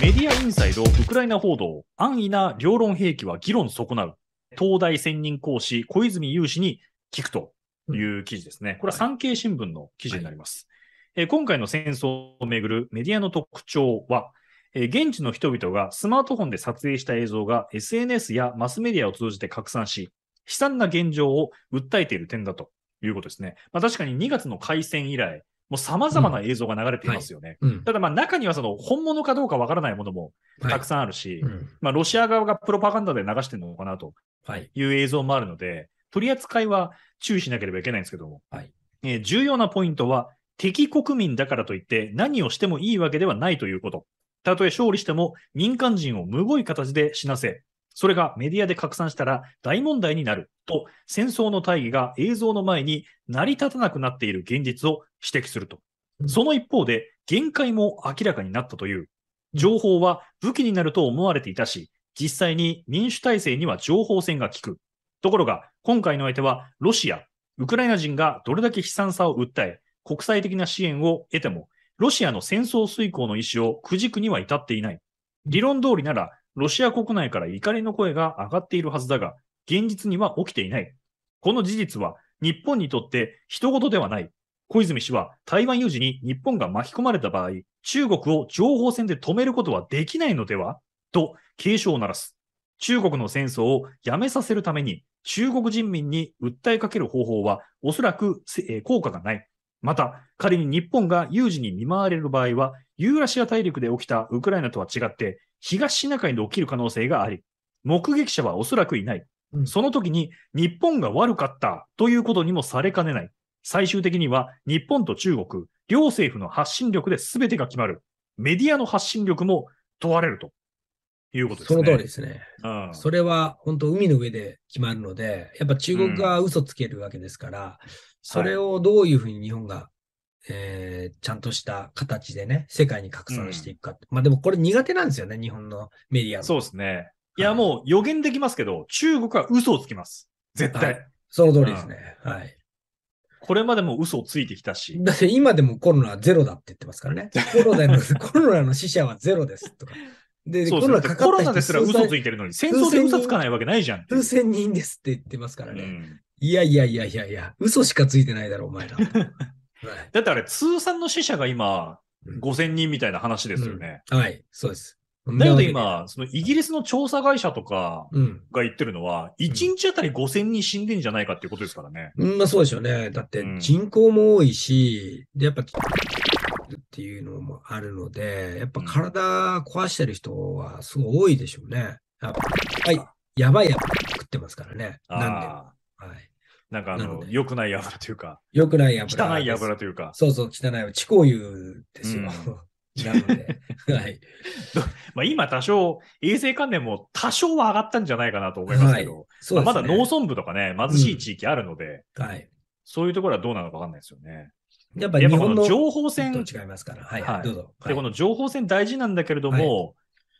メディアインサイド、ウクライナ報道、安易な両論兵器は議論損なう。東大専任講師、小泉雄氏に聞くという記事ですね。これは産経新聞の記事になります。はい、え今回の戦争をめぐるメディアの特徴は、え現地の人々がスマートフォンで撮影した映像が SNS やマスメディアを通じて拡散し、悲惨な現状を訴えている点だということですね。まあ、確かに2月の開戦以来、もう様々な映像が流れていますよね。うんはいうん、ただ、まあ中にはその本物かどうかわからないものもたくさんあるし、はいうん、まあロシア側がプロパガンダで流してるのかなという映像もあるので、取り扱いは注意しなければいけないんですけども、はいえー、重要なポイントは、敵国民だからといって何をしてもいいわけではないということ。たとえ勝利しても民間人をむごい形で死なせ、それがメディアで拡散したら大問題になると、戦争の大義が映像の前に成り立たなくなっている現実を指摘すると。その一方で、限界も明らかになったという。情報は武器になると思われていたし、実際に民主体制には情報戦が効く。ところが、今回の相手はロシア、ウクライナ人がどれだけ悲惨さを訴え、国際的な支援を得ても、ロシアの戦争遂行の意思をくじくには至っていない。理論通りなら、ロシア国内から怒りの声が上がっているはずだが、現実には起きていない。この事実は日本にとって人事ではない。小泉氏は台湾有事に日本が巻き込まれた場合、中国を情報戦で止めることはできないのではと警鐘を鳴らす。中国の戦争をやめさせるために中国人民に訴えかける方法はおそらく効果がない。また、仮に日本が有事に見舞われる場合は、ユーラシア大陸で起きたウクライナとは違って、東シナ海で起きる可能性があり、目撃者はおそらくいない。うん、その時に日本が悪かったということにもされかねない。最終的には日本と中国、両政府の発信力で全てが決まる。メディアの発信力も問われるということですね。その通りですね。うん、それは本当、海の上で決まるので、やっぱ中国が嘘つけるわけですから、うん、それをどういうふうに日本がえー、ちゃんとした形でね、世界に拡散していくか、うん、まあでもこれ苦手なんですよね、日本のメディアそうですね。い、や、もう予言できますけど、中国は嘘をつきます。絶対。はい、その通りですね。うん、はい。これまでも嘘をついてきたし。だって今でもコロナゼロだって言ってますからね。コロナのコロナの死者はゼロですとか。で、コロナかかったコロナですら嘘ついてるのに、戦争で嘘つかないわけないじゃん。数千人ですって言ってますからね。うん、いやいやいやいやいや、嘘しかついてないだろ、お前ら。だってあれ、通算の死者が今、5000人みたいな話ですよね。うんうん、はい、そうです。だけど今、そのイギリスの調査会社とかが言ってるのは、うん、1日あたり5000人死んでんじゃないかっていうことですからね。うん、まあそうでしょうね。だって人口も多いし、で、やっぱ、っていうのもあるので、やっぱ体壊してる人はすごい多いでしょうね。はい、やばいやばい食ってますからね。なんで。なんかあの、良くない油というか。良くない油。汚い油というか。そうそう、汚い油。地高油ですよ。うん、なので。はい。まあ今多少、衛生関連も多少は上がったんじゃないかなと思いますけど、はいね、まだ農村部とかね、貧しい地域あるので、うん、はい。そういうところはどうなのかわかんないですよね。やっぱりこの情報戦。違いますから。はい、はい、どうぞ。で、この情報戦大事なんだけれども、はい、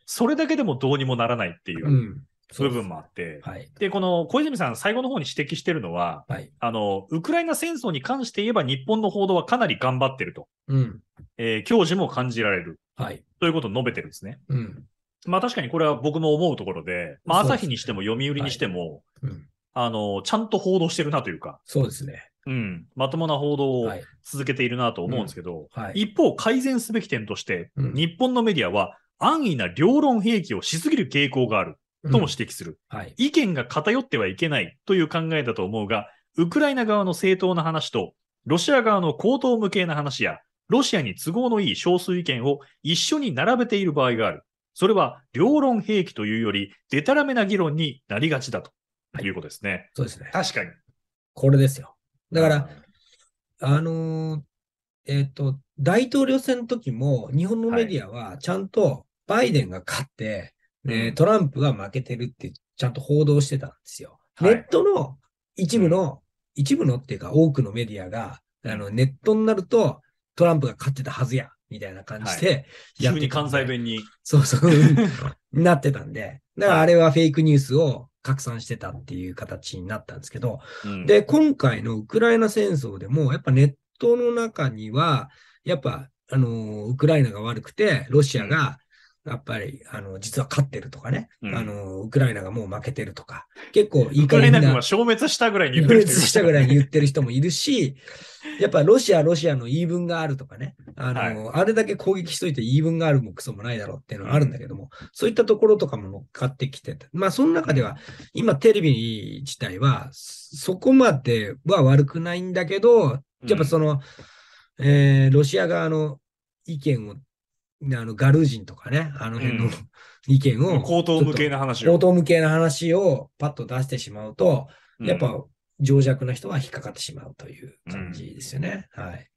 それだけでもどうにもならないっていう。うん部分もあって、はい、でこの小泉さん、最後の方に指摘してるのは、はい、あの、ウクライナ戦争に関して言えば、日本の報道はかなり頑張ってると、うんえー、教授も感じられる、はい、ということを述べてるんですね。うんまあ、確かにこれは僕も思うところで、まあ、朝日にしても読売にしても、ねはいうん、あの、ちゃんと報道してるなというか、そうですね。うん、まともな報道を続けているなと思うんですけど、一方、改善すべき点として、うん、日本のメディアは安易な両論兵器をしすぎる傾向がある。とも指摘する、はい、意見が偏ってはいけないという考えだと思うが、ウクライナ側の正当な話と、ロシア側の口頭無形な話や、ロシアに都合のいい少数意見を一緒に並べている場合がある。それは両論兵器というより、でたらめな議論になりがちだということですね。はい、そうですね。確かに。これですよ。だから、あのー、えっ、ー、と、大統領選の時も、日本のメディアはちゃんとバイデンが勝って、えー、トランプが負けてるってちゃんと報道してたんですよ。ネットの一部の、一部のっていうか多くのメディアが、あのネットになるとトランプが勝ってたはずや、みたいな感じでやっ、はい、急に関西弁に。そうそう、なってたんで。だからあれはフェイクニュースを拡散してたっていう形になったんですけど、で、今回のウクライナ戦争でも、やっぱネットの中には、やっぱ、あのー、ウクライナが悪くて、ロシアが、やっぱり、あの、実は勝ってるとかね、うん、あの、ウクライナがもう負けてるとか、結構いい加減な。ウクライナ軍は消滅したぐらいに言ってる人。消滅したぐらいに言ってる人もいるし、やっぱロシア、ロシアの言い分があるとかね、あの、はい、あれだけ攻撃しといて言い分があるもクソもないだろうっていうのはあるんだけども、うん、そういったところとかも乗っかってきてて、まあ、その中では、今テレビ自体は、そこまでは悪くないんだけど、やっぱその、うん、えー、ロシア側の意見をあのガルージンとかね、あの辺の、意見を、口頭無けな話を。口頭無けな話をパッと出してしまうと、やっぱ情弱な人は引っかかってしまうという感じですよね。はい。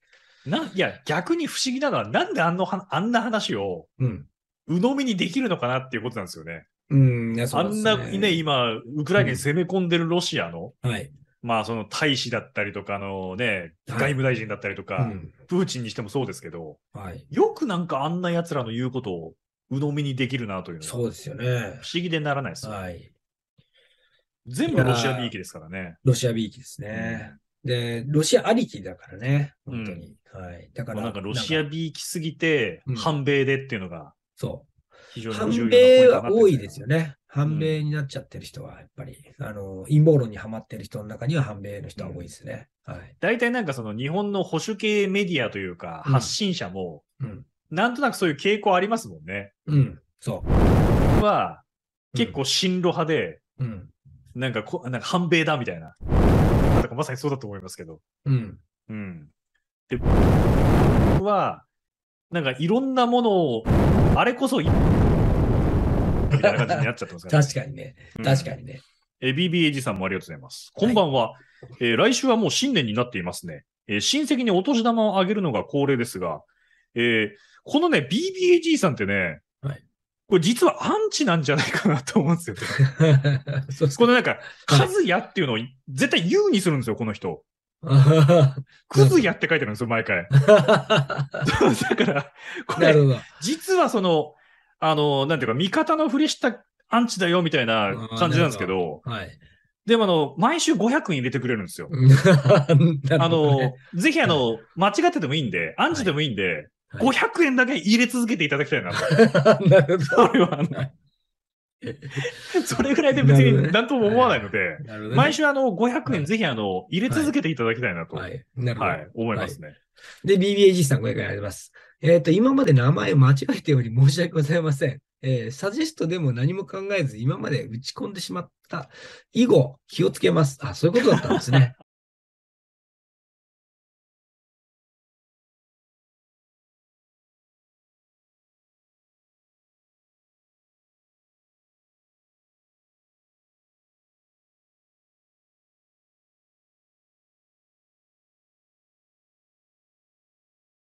な、いや、逆に不思議なのは、なんであんのあんな話を、うん、鵜呑みにできるのかなっていうことなんですよね。うん、ねあんなね、今、ウクライナに攻め込んでるロシアの、はい、まあその大使だったりとかのね、外務大臣だったりとか、はいうん、プーチンにしてもそうですけど、はい、よくなんかあんな奴らの言うことを鵜呑みにできるなというのそうですよね。不思議でならないですよ、はい、全部ロシアびいきですからね。ロシアびいきですね。うん、で、ロシアありきだからね、本当に。うん、はい。だから。なんかロシアびいきすぎて、反米でっていうのが、そう。非常に重要反米は多いですよね。反米になっちゃってる人は、やっぱり、うん、あの、陰謀論にはまってる人の中には反米の人は多いですね。はい。大体なんかその日本の保守系メディアというか、発信者も、うん、なんとなくそういう傾向ありますもんね。うん、そう。は、結構進路派で、うん、なんかこ、なんか反米だみたいな。なかまさにそうだと思いますけど。うん。うん。で、僕は、なんかいろんなものを、あれこそ、みたいな感じになっちゃってますから、ね、確かにね。確かにね。うん、BBAG さんもありがとうございます。こんばんは、はい、えー、来週はもう新年になっていますね。えー、親戚にお年玉をあげるのが恒例ですが、えー、このね、BBAG さんってね、はい、これ実はアンチなんじゃないかなと思うんですよ。このなんか、カズヤっていうのを絶対 U にするんですよ、この人。クズやって書いてあるんですよ、毎回。だから、これ、実はその、あの、なんていうか、味方のふりしたアンチだよみたいな感じなんですけど、はい。でもあの、毎週500円入れてくれるんですよ。ね、あの、ぜひあの、間違っててもいいんで、アンチでもいいんで、はい、500円だけ入れ続けていただきたいなと。なるほど。それは、それぐらいで別に何とも思わないので、ねはいね、毎週あの、500円ぜひあの、入れ続けていただきたいなと、はい、はい、思いますね。で、BBAG さんご0 0円あります。えっ、ー、と、今まで名前を間違えており申し訳ございません。えー、サジェストでも何も考えず、今まで打ち込んでしまった以後、気をつけます。あ、そういうことだったんですね。